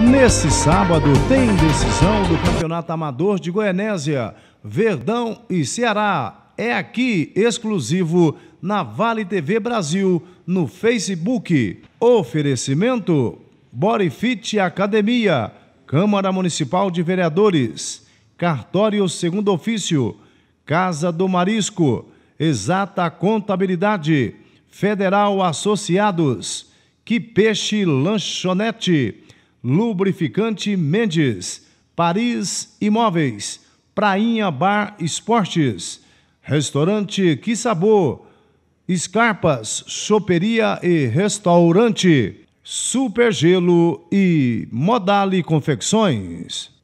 Nesse sábado tem decisão do Campeonato Amador de Goianésia, Verdão e Ceará. É aqui, exclusivo, na Vale TV Brasil, no Facebook. Oferecimento, Borifit Academia, Câmara Municipal de Vereadores, Cartório Segundo Ofício, Casa do Marisco, Exata Contabilidade, Federal Associados, Que Peixe Lanchonete, Lubrificante Mendes, Paris Imóveis, Prainha Bar Esportes, Restaurante Que Sabor, Escarpas, Choperia e Restaurante, Supergelo e Modale Confecções.